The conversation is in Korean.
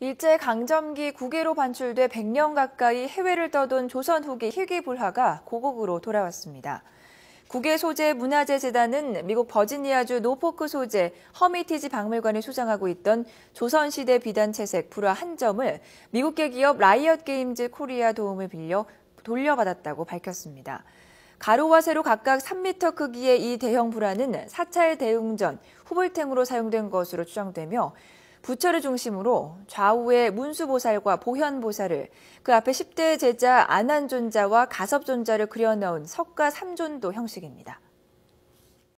일제 강점기 국외로 반출돼 100년 가까이 해외를 떠돈 조선 후기 희귀 불화가 고국으로 돌아왔습니다. 국외 소재 문화재 재단은 미국 버지니아주 노포크 소재 허미티지 박물관에 소장하고 있던 조선시대 비단 채색 불화 한 점을 미국계 기업 라이엇 게임즈 코리아 도움을 빌려 돌려받았다고 밝혔습니다. 가로와 세로 각각 3m 크기의 이 대형 불화는 사찰 대웅전, 후불탱으로 사용된 것으로 추정되며 부처를 중심으로 좌우의 문수보살과 보현보살을 그 앞에 10대 제자 안한존자와 가섭존자를 그려넣은 석가 삼존도 형식입니다.